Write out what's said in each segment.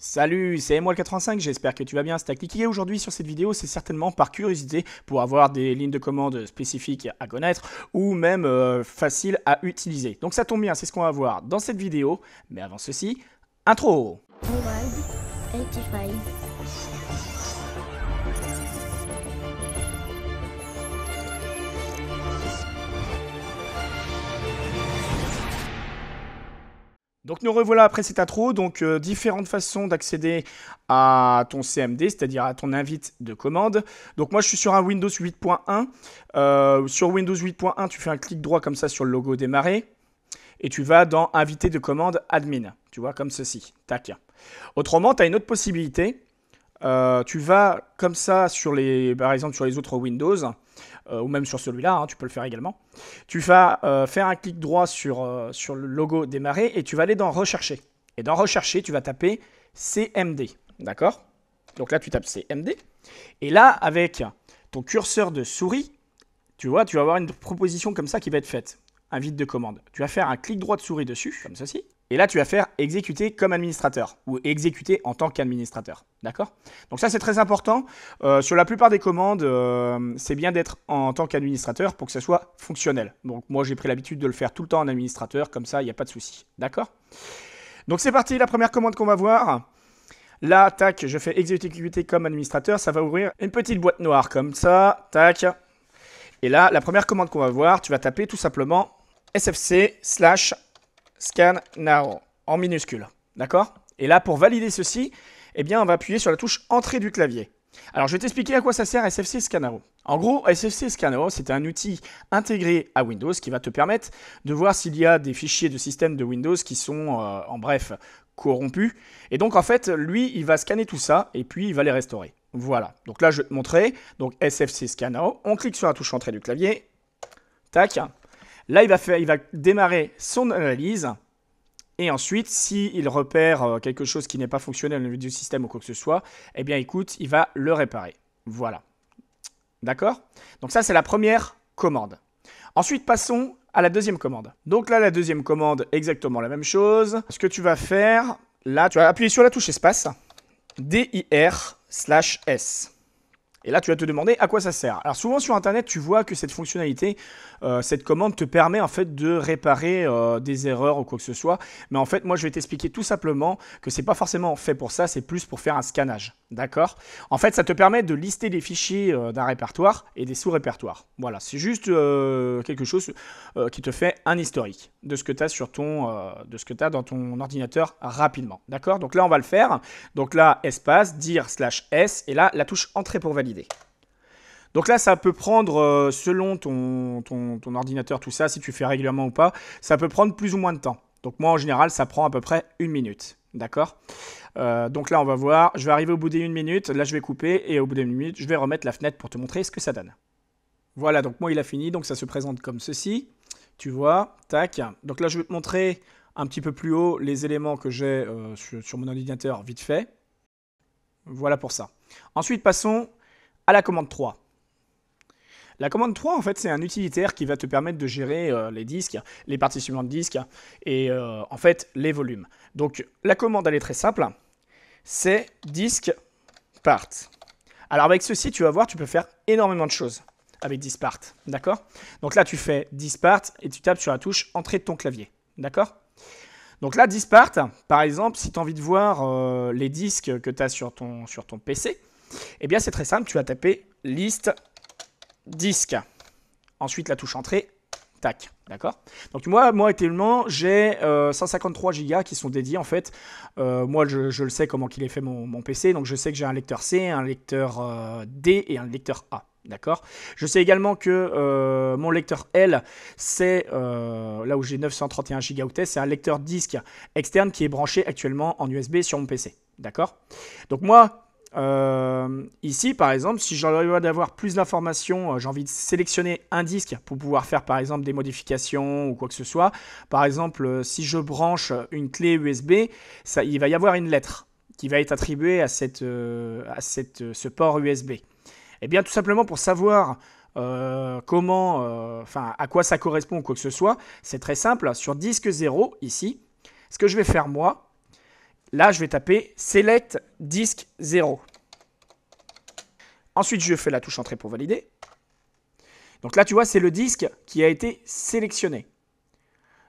Salut, c'est mol 85 j'espère que tu vas bien. C'est cliqué aujourd'hui sur cette vidéo, c'est certainement par curiosité pour avoir des lignes de commande spécifiques à connaître ou même euh, faciles à utiliser. Donc ça tombe bien, c'est ce qu'on va voir dans cette vidéo. Mais avant ceci, intro Donc nous revoilà après cet intro, donc euh, différentes façons d'accéder à ton CMD, c'est-à-dire à ton invite de commande. Donc moi je suis sur un Windows 8.1. Euh, sur Windows 8.1, tu fais un clic droit comme ça sur le logo démarrer et tu vas dans inviter de commande admin, tu vois comme ceci. Tac. Autrement, tu as une autre possibilité. Euh, tu vas comme ça sur les par exemple sur les autres Windows, euh, ou même sur celui-là, hein, tu peux le faire également. Tu vas euh, faire un clic droit sur, euh, sur le logo démarrer et tu vas aller dans rechercher. Et dans rechercher, tu vas taper CMD. D'accord Donc là, tu tapes CMD. Et là, avec ton curseur de souris, tu vois, tu vas avoir une proposition comme ça qui va être faite. Un vide de commande. Tu vas faire un clic droit de souris dessus, comme ceci. Et là, tu vas faire exécuter comme administrateur ou exécuter en tant qu'administrateur. D'accord Donc ça, c'est très important. Euh, sur la plupart des commandes, euh, c'est bien d'être en, tant qu'administrateur pour que ça soit fonctionnel. Donc moi, j'ai pris l'habitude de le faire tout le temps en administrateur. Comme ça, il n'y a pas de souci. D'accord Donc c'est parti, la première commande qu'on va voir. Là, tac, je fais exécuter comme administrateur. Ça va ouvrir une petite boîte noire comme ça. Tac. Et là, la première commande qu'on va voir, tu vas taper tout simplement sfc slash scan now en minuscule. D'accord Et là, pour valider ceci, eh bien, on va appuyer sur la touche entrée du clavier. Alors, je vais t'expliquer à quoi ça sert SFC Now. En gros, SFC scanner c'est un outil intégré à Windows qui va te permettre de voir s'il y a des fichiers de système de Windows qui sont, euh, en bref, corrompus. Et donc, en fait, lui, il va scanner tout ça et puis il va les restaurer. Voilà. Donc là, je vais te montrer. Donc, SFC scanner on clique sur la touche entrée du clavier. Tac. Là, il va, démarrer son analyse. Et ensuite, s'il repère euh, quelque chose qui n'est pas fonctionnel dans le du système ou quoi que ce soit, eh bien écoute, il va le réparer. Voilà. D'accord Donc ça, c'est la première commande. Ensuite, passons à la deuxième commande. Donc là, la deuxième commande, exactement la même chose. Ce que tu vas faire, là, tu vas appuyer sur la touche espace, dir slash s. Et là, tu vas te demander à quoi ça sert. Alors souvent sur Internet, tu vois que cette fonctionnalité, euh, cette commande te permet en fait de réparer euh, des erreurs ou quoi que ce soit. Mais en fait, moi, je vais t'expliquer tout simplement que c'est pas forcément fait pour ça, c'est plus pour faire un scannage. D'accord En fait, ça te permet de lister les fichiers euh, d'un répertoire et des sous-répertoires. Voilà, c'est juste euh, quelque chose euh, qui te fait un historique de ce que tu as sur ton de ce que dans ton ordinateur rapidement. D'accord Donc là, on va le faire. Donc là, espace, dire slash S et là, la touche entrée pour valider. Donc là, ça peut prendre, selon ton, ton ordinateur, tout ça, si tu fais régulièrement ou pas, ça peut prendre plus ou moins de temps. Donc moi, en général, ça prend à peu près une minute. D'accord euh, Donc là, on va voir. Je vais arriver au bout d'une minute. Là, je vais couper. Et au bout d'une minute, je vais remettre la fenêtre pour te montrer ce que ça donne. Voilà, donc moi, il a fini. Donc ça se présente comme ceci. Tu vois, tac. Donc là, je vais te montrer un petit peu plus haut les éléments que j'ai euh, sur, sur mon ordinateur vite fait. Voilà pour ça. Ensuite, passons à la commande 3. La commande 3, en fait, c'est un utilitaire qui va te permettre de gérer euh, les disques, les partitions de disques et euh, en fait les volumes. Donc la commande, elle est très simple. C'est disque part. Alors avec ceci, tu vas voir, tu peux faire énormément de choses avec dispart, d'accord Donc là, tu fais dispart et tu tapes sur la touche entrée de ton clavier, d'accord donc là, Dispart, par exemple, si tu as envie de voir euh, les disques que tu as sur ton, sur ton PC, eh bien c'est très simple, tu vas taper liste disque. Ensuite, la touche entrée, tac, d'accord Donc moi, moi actuellement, j'ai 153 euh, Go qui sont dédiés en fait. Euh, moi, je, le sais comment qu'il est fait mon, PC, donc je sais que j'ai un lecteur C, un lecteur euh, D et un lecteur A. D'accord Je sais également que mon lecteur L, c'est là où j'ai 931 gigaoctets, c'est un lecteur disque externe qui est branché actuellement en USB sur mon PC. D'accord Donc moi, euh, ici, par exemple, si j'ai envie d'avoir plus d'informations, euh, j'ai envie de sélectionner un disque pour pouvoir faire par exemple des modifications ou quoi que ce soit. Par exemple, euh, si je branche une clé USB, ça, il va y avoir une lettre qui va être attribuée à, cette, à cette, ce port USB. Et eh bien, tout simplement pour savoir comment, enfin, à quoi ça correspond ou quoi que ce soit, c'est très simple. Sur disque 0, ici, ce que je vais faire moi, Là, je vais taper select disque 0. Ensuite, je fais la touche entrée pour valider. Donc là, tu vois, c'est le disque qui a été sélectionné.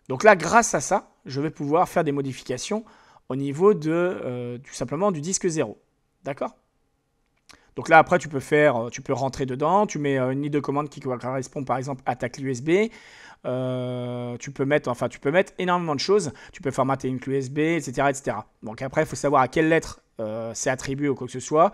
Donc là, grâce à ça, je vais pouvoir faire des modifications au niveau de, euh, tout simplement du disque 0. D'accord donc là, après, tu peux faire, euh, tu peux rentrer dedans, tu mets euh, une ligne de commande qui correspond par exemple à ta clé USB, euh, tu peux mettre, enfin, tu peux mettre énormément de choses. Tu peux formater une clé USB, etc., etc. Donc après, il faut savoir à quelle lettre euh, c'est attribué ou quoi que ce soit.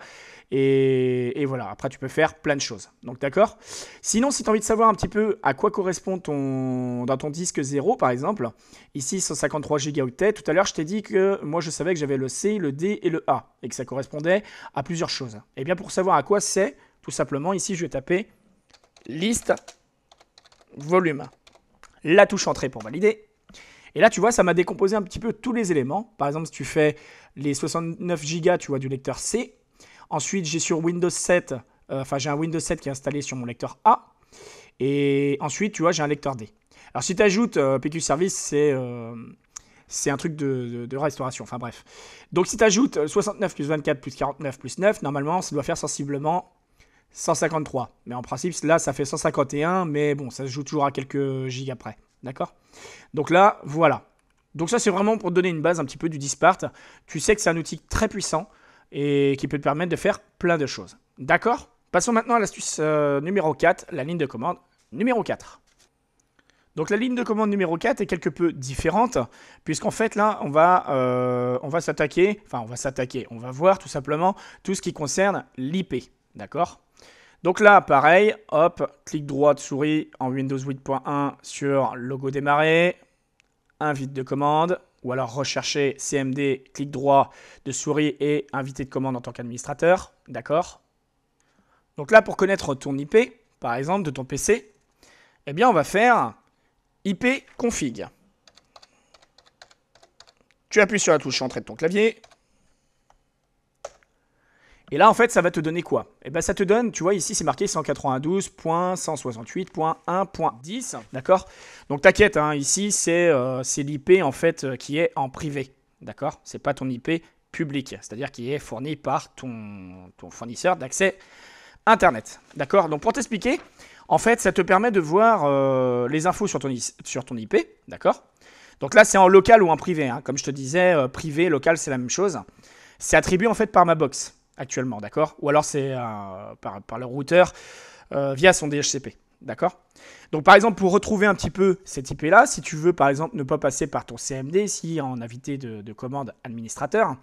Et, voilà, après, tu peux faire plein de choses. Donc d'accord Sinon, si tu as envie de savoir un petit peu à quoi correspond ton, dans ton disque 0, par exemple, ici 153 Go tout à l'heure, je t'ai dit que moi, je savais que j'avais le C, le D et le A, et que ça correspondait à plusieurs choses. Et eh bien pour savoir à quoi c'est, tout simplement, ici, je vais taper liste volume la touche entrée pour valider. Et là, tu vois, ça m'a décomposé un petit peu tous les éléments. Par exemple, si tu fais les 69 gigas, tu vois, du lecteur C. Ensuite, j'ai sur Windows 7, euh, enfin, j'ai un Windows 7 qui est installé sur mon lecteur A. Et ensuite, tu vois, j'ai un lecteur D. Alors, si tu ajoutes euh, PQ Service, euh, c'est un truc de, de, restauration. Enfin, bref. Donc, si tu ajoutes 69 plus 24 plus 49 plus 9, normalement, ça doit faire sensiblement 153. Mais en principe, là, ça fait 151, mais bon, ça se joue toujours à quelques gigas près. D'accord Donc là, voilà. Donc ça, c'est vraiment pour te donner une base un petit peu du Dispart. Tu sais que c'est un outil très puissant et qui peut te permettre de faire plein de choses. D'accord Passons maintenant à l'astuce euh, numéro 4, la ligne de commande numéro 4. Donc la ligne de commande numéro 4 est quelque peu différente, puisqu'en fait là, on va, euh, on va s'attaquer, enfin on va s'attaquer, on va voir tout simplement tout ce qui concerne l'IP, d'accord donc là, pareil, hop, clic droit de souris en Windows 8.1 sur logo démarrer, invite de commande, ou alors rechercher CMD, clic droit de souris et invité de commande en tant qu'administrateur. D'accord Donc là, pour connaître ton IP, par exemple, de ton PC, eh bien, on va faire IP config. Tu appuies sur la touche entrée de ton clavier, et là, en fait, ça va te donner quoi Eh ben, ça te donne, tu vois, ici, c'est marqué 192.168.1.10, d'accord Donc, t'inquiète, hein, ici, c'est euh, l'IP, en fait, euh, qui est en privé, d'accord C'est pas ton IP public, c'est-à-dire qui est fourni par ton, ton fournisseur d'accès Internet, d'accord Donc, pour t'expliquer, en fait, ça te permet de voir euh, les infos sur ton, sur ton IP, d'accord Donc là, c'est en local ou en privé, hein. comme je te disais, privé, local, c'est la même chose. C'est attribué, en fait, par ma box actuellement, d'accord Ou alors c'est euh, par, le routeur euh, via son DHCP, d'accord donc par exemple, pour retrouver un petit peu cette IP-là, si tu veux par exemple ne pas passer par ton CMD, si en invité de, commande administrateur,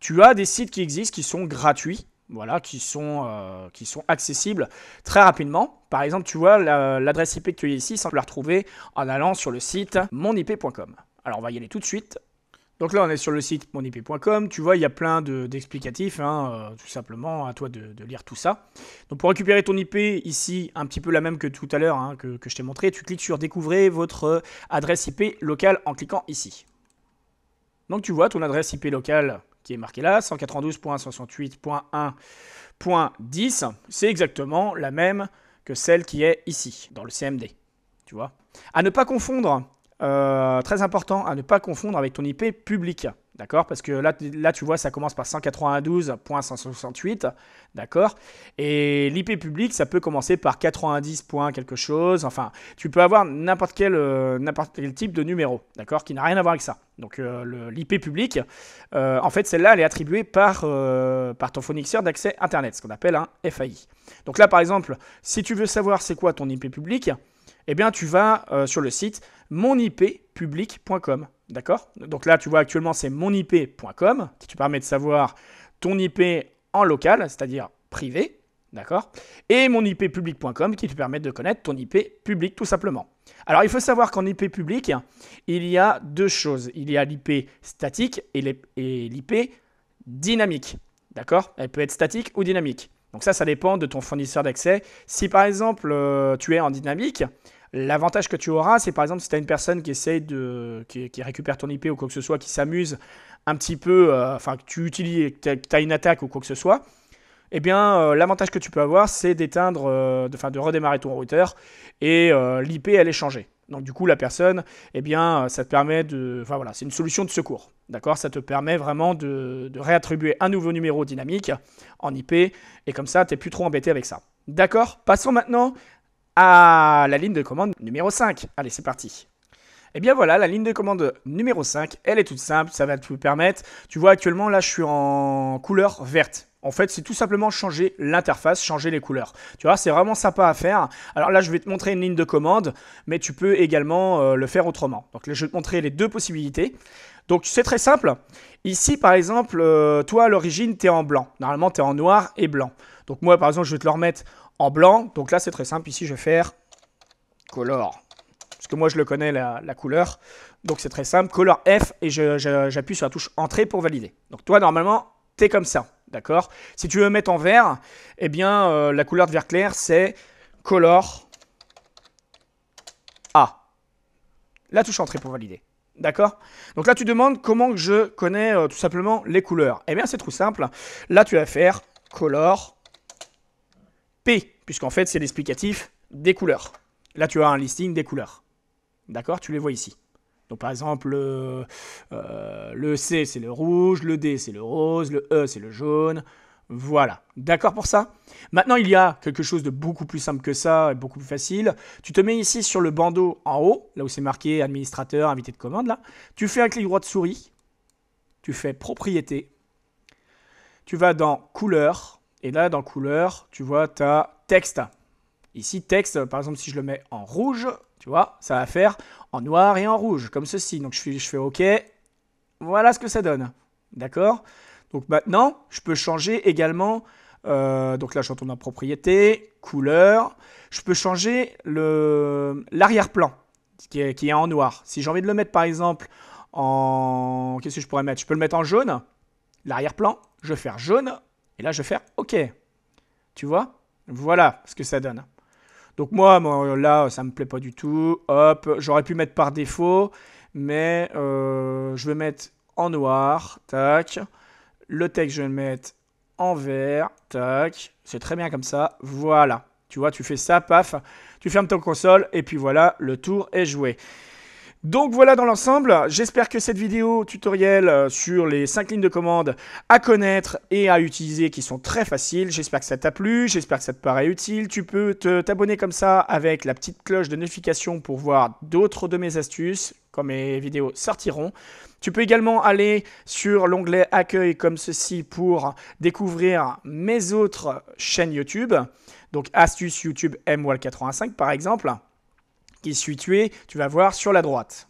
tu as des sites qui existent qui sont gratuits, voilà, qui sont, euh, qui sont accessibles très rapidement. Par exemple, tu vois l'adresse IP que tu as ici, sans la retrouver en allant sur le site monip.com. Alors on va y aller tout de suite. Donc là, on est sur le site monip.com. Tu vois, il y a plein d'explicatifs, hein, euh, tout simplement, à toi de, lire tout ça. Donc pour récupérer ton IP, ici, un petit peu la même que tout à l'heure, hein, que, je t'ai montré, tu cliques sur Découvrir votre euh, adresse IP locale en cliquant ici. Donc tu vois ton adresse IP locale qui est marquée là, 192.168.1.10. C'est exactement la même que celle qui est ici, dans le CMD. Tu vois À ne pas confondre euh, très important à ne pas confondre avec ton IP public. D'accord Parce que là, là, tu vois, ça commence par 192.168. D'accord Et l'IP public, ça peut commencer par 90. quelque chose. Enfin, tu peux avoir n'importe quel, euh, quel, type de numéro. D'accord Qui n'a rien à voir avec ça. Donc, euh, l'IP public, en fait, celle-là, elle est attribuée par, par ton fournisseur d'accès Internet, ce qu'on appelle un FAI. Donc là, par exemple, si tu veux savoir c'est quoi ton IP public, eh bien tu vas euh, sur le site monippublic.com. D'accord Donc là, tu vois actuellement, c'est monip.com qui te permet de savoir ton IP en local, c'est-à-dire privé. D'accord Et monippublic.com qui te permet de connaître ton IP public tout simplement. Alors il faut savoir qu'en IP public, il y a deux choses. Il y a l'IP statique et l'IP dynamique. D'accord Elle peut être statique ou dynamique. Donc ça, ça dépend de ton fournisseur d'accès. Si par exemple, euh, tu es en dynamique, L'avantage que tu auras, c'est par exemple si tu as une personne qui essaye de. Qui, récupère ton IP ou quoi que ce soit, qui s'amuse un petit peu, euh, enfin que tu utilises, que tu as une attaque ou quoi que ce soit, eh bien euh, l'avantage que tu peux avoir, c'est d'éteindre, euh, enfin de, de redémarrer ton routeur et l'IP elle est changée. Donc du coup la personne, eh bien ça te permet de, enfin voilà, c'est une solution de secours, d'accord Ça te permet vraiment de, de, réattribuer un nouveau numéro dynamique en IP et comme ça tu n'es plus trop embêté avec ça. D'accord Passons maintenant la ligne de commande numéro 5. Allez, c'est parti. Et eh bien voilà, la ligne de commande numéro 5, elle est toute simple, ça va te permettre. Tu vois actuellement là, je suis en couleur verte. En fait, c'est tout simplement changer l'interface, changer les couleurs. Tu vois, c'est vraiment sympa à faire. Alors là, je vais te montrer une ligne de commande, mais tu peux également euh, le faire autrement. Donc là, je vais te montrer les deux possibilités. Donc c'est très simple. Ici, par exemple, euh, toi, à l'origine, tu es en blanc. Normalement, tu es en noir et blanc. Donc moi, par exemple, je vais te le remettre en blanc. Donc là, c'est très simple. Ici, je vais faire color. Parce que moi, je le connais, la, couleur. Donc c'est très simple. Color F et j'appuie sur la touche entrée pour valider. Donc toi, normalement, es comme ça. D'accord Si tu veux mettre en vert, eh bien, euh, la couleur de vert clair, c'est color A. La touche entrée pour valider. D'accord Donc là, tu demandes comment je connais euh, tout simplement les couleurs. Eh bien, c'est tout simple. Là, tu vas faire color puisqu'en fait c'est l'explicatif des couleurs. Là tu as un listing des couleurs. D'accord Tu les vois ici. Donc par exemple, euh, euh, le, C c'est le rouge, le D c'est le rose, le E c'est le jaune. Voilà. D'accord pour ça Maintenant, il y a quelque chose de beaucoup plus simple que ça et beaucoup plus facile. Tu te mets ici sur le bandeau en haut, là où c'est marqué administrateur, invité de commande, là. Tu fais un clic droit de souris. Tu fais propriété. Tu vas dans Couleurs. Et là, dans couleur, tu vois, tu as texte. Ici, texte, par exemple, si je le mets en rouge, tu vois, ça va faire en noir et en rouge, comme ceci. Donc, je fais, OK. Voilà ce que ça donne. D'accord Donc, maintenant, je peux changer également. Euh, donc là, je retourne en propriété, couleur. Je peux changer l'arrière-plan qui est, qui est en noir. Si j'ai envie de le mettre, par exemple, en. Qu'est-ce que je pourrais mettre Je peux le mettre en jaune, l'arrière-plan. Je vais faire jaune et là, je vais faire OK. Tu vois Voilà ce que ça donne. Donc moi, là, ça ne me plaît pas du tout. Hop, j'aurais pu mettre par défaut, mais euh, je vais mettre en noir. Tac. Le texte, je vais le mettre en vert. Tac. C'est très bien comme ça. Voilà. Tu vois, tu fais ça, paf. Tu fermes ton console et puis voilà, le tour est joué. Donc voilà dans l'ensemble, j'espère que cette vidéo tutoriel euh, sur les 5 lignes de commande à connaître et à utiliser qui sont très faciles, j'espère que ça t'a plu, j'espère que ça te paraît utile, tu peux t'abonner comme ça avec la petite cloche de notification pour voir d'autres de mes astuces quand mes vidéos sortiront. Tu peux également aller sur l'onglet accueil comme ceci pour découvrir mes autres chaînes YouTube, donc astuces YouTube MWall85 par exemple qui est situé, tu vas voir, sur la droite.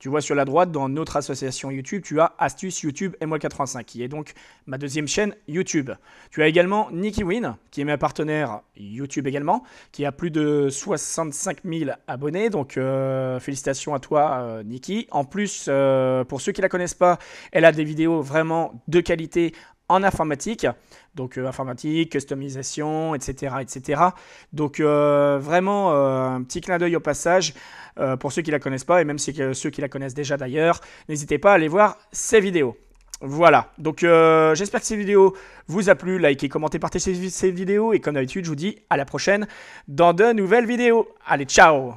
Tu vois sur la droite, dans notre association YouTube, tu as Astuce YouTube et moi 85, qui est donc ma deuxième chaîne YouTube. Tu as également Nicky Win, qui est ma partenaire YouTube également, qui a plus de 65 000 abonnés. Donc euh, félicitations à toi, euh, En plus, euh, pour ceux qui ne la connaissent pas, elle a des vidéos vraiment de qualité en informatique, donc euh, informatique, customisation, etc. etc. Donc euh, vraiment, euh, un petit clin d'œil au passage pour ceux qui la connaissent pas, et même ceux qui la connaissent déjà d'ailleurs, n'hésitez pas à aller voir ces vidéos. Voilà, donc j'espère que ces vidéos vous a plu, likez, commentez, partagez ces vidéos, et comme d'habitude, je vous dis à la prochaine dans de nouvelles vidéos. Allez, ciao